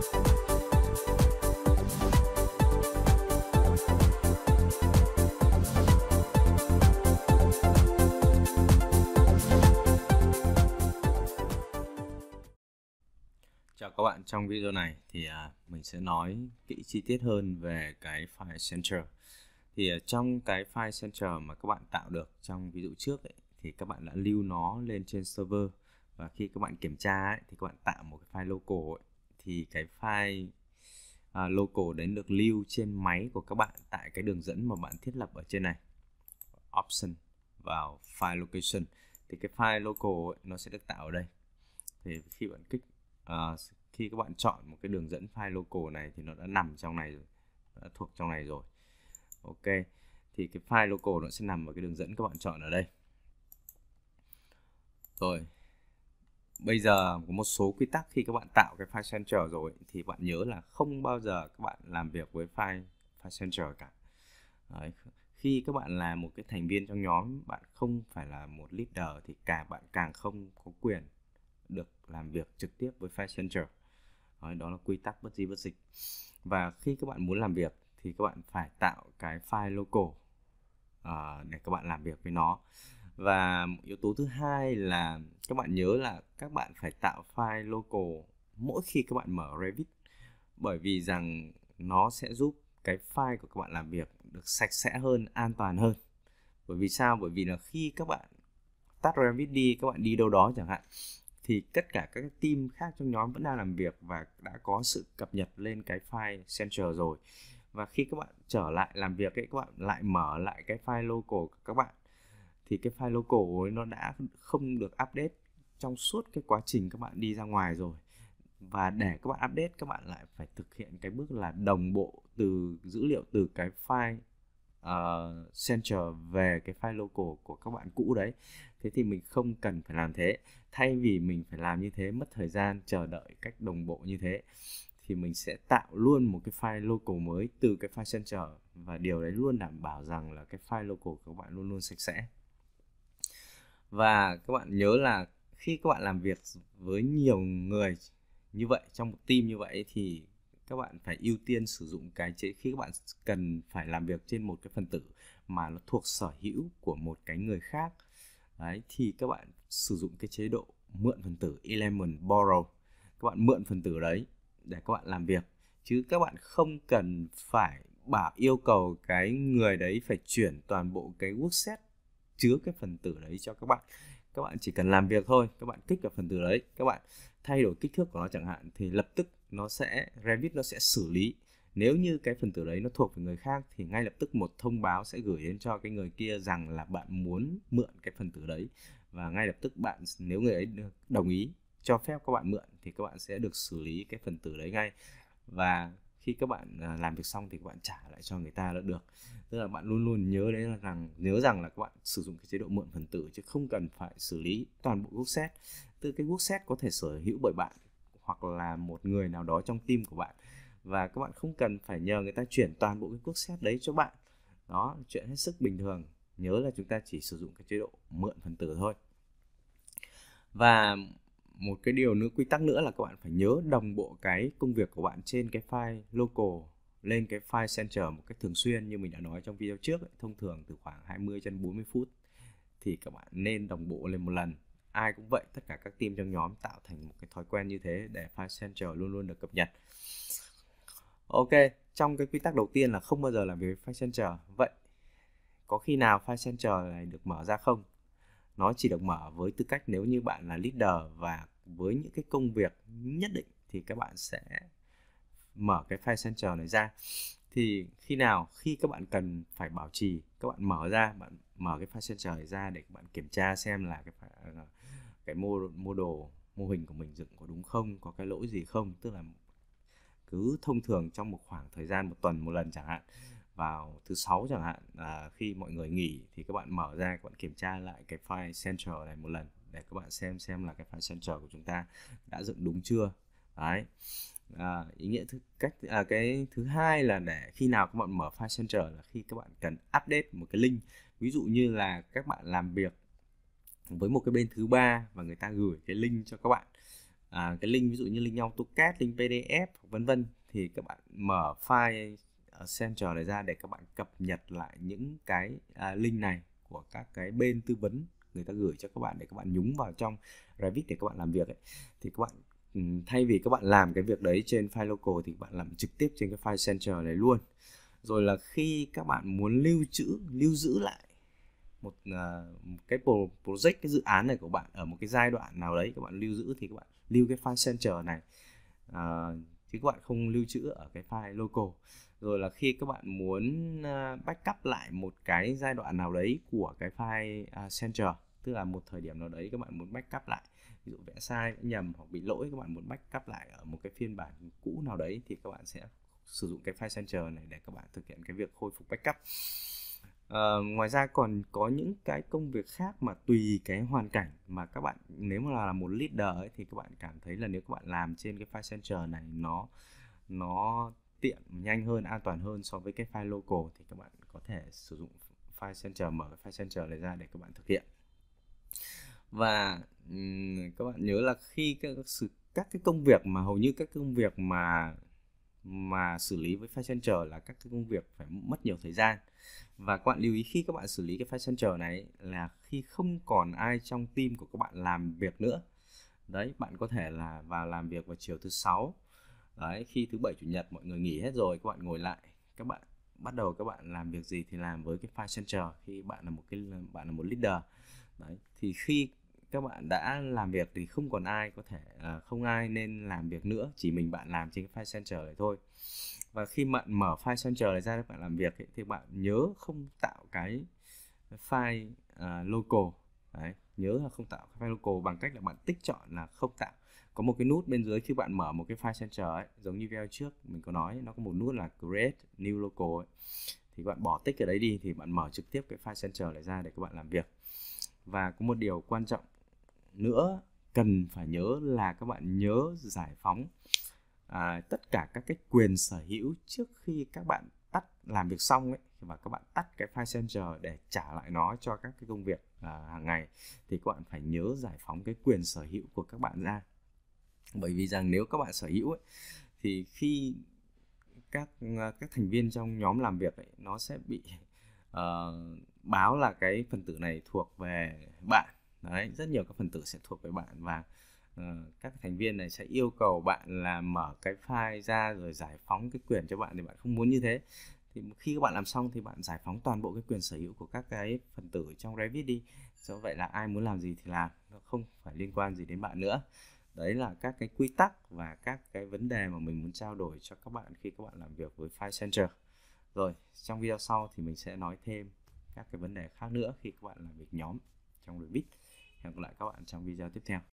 Chào các bạn, trong video này thì à, mình sẽ nói kỹ chi tiết hơn về cái file center. Thì à, trong cái file center mà các bạn tạo được trong ví dụ trước ấy, thì các bạn đã lưu nó lên trên server và khi các bạn kiểm tra ấy, thì các bạn tạo một cái file local ấy, thì cái file uh, local đến được lưu trên máy của các bạn tại cái đường dẫn mà bạn thiết lập ở trên này option vào file location thì cái file local ấy, nó sẽ được tạo ở đây thì khi bạn kích uh, khi các bạn chọn một cái đường dẫn file local này thì nó đã nằm trong này rồi đã thuộc trong này rồi ok thì cái file local nó sẽ nằm ở cái đường dẫn các bạn chọn ở đây rồi bây giờ có một số quy tắc khi các bạn tạo cái file center rồi thì bạn nhớ là không bao giờ các bạn làm việc với file file center cả Đấy. khi các bạn là một cái thành viên trong nhóm bạn không phải là một leader thì cả bạn càng không có quyền được làm việc trực tiếp với file center Đấy, đó là quy tắc bất di bất dịch và khi các bạn muốn làm việc thì các bạn phải tạo cái file local uh, để các bạn làm việc với nó và yếu tố thứ hai là các bạn nhớ là các bạn phải tạo file local mỗi khi các bạn mở Revit bởi vì rằng nó sẽ giúp cái file của các bạn làm việc được sạch sẽ hơn, an toàn hơn. Bởi vì sao? Bởi vì là khi các bạn tắt Revit đi, các bạn đi đâu đó chẳng hạn thì tất cả các team khác trong nhóm vẫn đang làm việc và đã có sự cập nhật lên cái file Central rồi. Và khi các bạn trở lại làm việc ấy, các bạn lại mở lại cái file local của các bạn thì cái file local ấy nó đã không được update trong suốt cái quá trình các bạn đi ra ngoài rồi và để các bạn update các bạn lại phải thực hiện cái bước là đồng bộ từ dữ liệu từ cái file uh, center về cái file local của các bạn cũ đấy thế thì mình không cần phải làm thế thay vì mình phải làm như thế mất thời gian chờ đợi cách đồng bộ như thế thì mình sẽ tạo luôn một cái file local mới từ cái file center và điều đấy luôn đảm bảo rằng là cái file local của các bạn luôn luôn sạch sẽ và các bạn nhớ là khi các bạn làm việc với nhiều người như vậy trong một team như vậy thì các bạn phải ưu tiên sử dụng cái chế khi các bạn cần phải làm việc trên một cái phần tử mà nó thuộc sở hữu của một cái người khác đấy thì các bạn sử dụng cái chế độ mượn phần tử element borrow các bạn mượn phần tử đấy để các bạn làm việc chứ các bạn không cần phải bảo yêu cầu cái người đấy phải chuyển toàn bộ cái workset chứa cái phần tử đấy cho các bạn các bạn chỉ cần làm việc thôi các bạn kích vào phần tử đấy các bạn thay đổi kích thước của nó chẳng hạn thì lập tức nó sẽ Revit nó sẽ xử lý nếu như cái phần tử đấy nó thuộc về người khác thì ngay lập tức một thông báo sẽ gửi đến cho cái người kia rằng là bạn muốn mượn cái phần tử đấy và ngay lập tức bạn nếu người ấy đồng ý cho phép các bạn mượn thì các bạn sẽ được xử lý cái phần tử đấy ngay và khi các bạn à, làm việc xong thì các bạn trả lại cho người ta là được tức là bạn luôn luôn nhớ đấy là rằng nhớ rằng là các bạn sử dụng cái chế độ mượn phần tử chứ không cần phải xử lý toàn bộ quốc xét từ cái quốc xét có thể sở hữu bởi bạn hoặc là một người nào đó trong team của bạn và các bạn không cần phải nhờ người ta chuyển toàn bộ cái quốc xét đấy cho bạn đó chuyện hết sức bình thường nhớ là chúng ta chỉ sử dụng cái chế độ mượn phần tử thôi và một cái điều nữa quy tắc nữa là các bạn phải nhớ đồng bộ cái công việc của bạn trên cái file local lên cái file center một cách thường xuyên như mình đã nói trong video trước ấy, thông thường từ khoảng 20 đến 40 phút thì các bạn nên đồng bộ lên một lần ai cũng vậy tất cả các team trong nhóm tạo thành một cái thói quen như thế để file center luôn luôn được cập nhật ok trong cái quy tắc đầu tiên là không bao giờ làm việc với file center vậy có khi nào file center này được mở ra không nó chỉ được mở với tư cách nếu như bạn là leader và với những cái công việc nhất định thì các bạn sẽ mở cái file center này ra thì khi nào khi các bạn cần phải bảo trì các bạn mở ra bạn mở cái file center này ra để các bạn kiểm tra xem là cái ờ, cái mô mô đồ mô hình của mình dựng có đúng không có cái lỗi gì không tức là cứ thông thường trong một khoảng thời gian một tuần một lần chẳng hạn vào thứ sáu chẳng hạn à, khi mọi người nghỉ thì các bạn mở ra các bạn kiểm tra lại cái file central này một lần để các bạn xem xem là cái file central của chúng ta đã dựng đúng chưa đấy à, ý nghĩa thứ cách à, cái thứ hai là để khi nào các bạn mở file central là khi các bạn cần update một cái link ví dụ như là các bạn làm việc với một cái bên thứ ba và người ta gửi cái link cho các bạn à, cái link ví dụ như link nhau AutoCAD, link PDF vân vân thì các bạn mở file Central này ra để các bạn cập nhật lại những cái link này của các cái bên tư vấn người ta gửi cho các bạn để các bạn nhúng vào trong Revit để các bạn làm việc ấy. thì các bạn thay vì các bạn làm cái việc đấy trên file local thì bạn làm trực tiếp trên cái file Central này luôn rồi là khi các bạn muốn lưu trữ lưu giữ lại một, uh, một cái project cái dự án này của bạn ở một cái giai đoạn nào đấy các bạn lưu giữ thì các bạn lưu cái file center này uh, chứ các bạn không lưu trữ ở cái file local rồi là khi các bạn muốn à, backup lại một cái giai đoạn nào đấy của cái file à, center tức là một thời điểm nào đấy các bạn muốn backup lại ví dụ vẽ sai vẽ nhầm hoặc bị lỗi các bạn muốn backup lại ở một cái phiên bản cũ nào đấy thì các bạn sẽ sử dụng cái file center này để các bạn thực hiện cái việc khôi phục backup à, ngoài ra còn có những cái công việc khác mà tùy cái hoàn cảnh mà các bạn nếu mà là một leader ấy, thì các bạn cảm thấy là nếu các bạn làm trên cái file center này nó nó tiện nhanh hơn an toàn hơn so với cái file local thì các bạn có thể sử dụng file center mở cái file center này ra để các bạn thực hiện và các bạn nhớ là khi các sự các cái công việc mà hầu như các công việc mà mà xử lý với file center là các cái công việc phải mất nhiều thời gian và các bạn lưu ý khi các bạn xử lý cái file center này là khi không còn ai trong team của các bạn làm việc nữa đấy bạn có thể là vào làm việc vào chiều thứ sáu đấy khi thứ bảy chủ nhật mọi người nghỉ hết rồi các bạn ngồi lại các bạn bắt đầu các bạn làm việc gì thì làm với cái file center khi bạn là một cái bạn là một leader đấy thì khi các bạn đã làm việc thì không còn ai có thể à, không ai nên làm việc nữa chỉ mình bạn làm trên cái file center này thôi và khi bạn mở file center này ra để bạn làm việc ấy, thì bạn nhớ không tạo cái file uh, local đấy nhớ là không tạo cái file local bằng cách là bạn tích chọn là không tạo có một cái nút bên dưới khi bạn mở một cái file center ấy giống như video trước mình có nói nó có một nút là create new local ấy. thì bạn bỏ tích ở đấy đi thì bạn mở trực tiếp cái file center lại ra để các bạn làm việc và có một điều quan trọng nữa cần phải nhớ là các bạn nhớ giải phóng à, tất cả các cái quyền sở hữu trước khi các bạn tắt làm việc xong ấy và các bạn tắt cái file center để trả lại nó cho các cái công việc à, hàng ngày thì các bạn phải nhớ giải phóng cái quyền sở hữu của các bạn ra bởi vì rằng nếu các bạn sở hữu ấy, thì khi các à, các thành viên trong nhóm làm việc ấy, nó sẽ bị uh, báo là cái phần tử này thuộc về bạn đấy rất nhiều các phần tử sẽ thuộc về bạn và uh, các thành viên này sẽ yêu cầu bạn là mở cái file ra rồi giải phóng cái quyền cho bạn thì bạn không muốn như thế thì khi các bạn làm xong thì bạn giải phóng toàn bộ cái quyền sở hữu của các cái phần tử trong Revit đi do vậy là ai muốn làm gì thì làm nó không phải liên quan gì đến bạn nữa đấy là các cái quy tắc và các cái vấn đề mà mình muốn trao đổi cho các bạn khi các bạn làm việc với file center rồi trong video sau thì mình sẽ nói thêm các cái vấn đề khác nữa khi các bạn làm việc nhóm trong Revit hẹn gặp lại các bạn trong video tiếp theo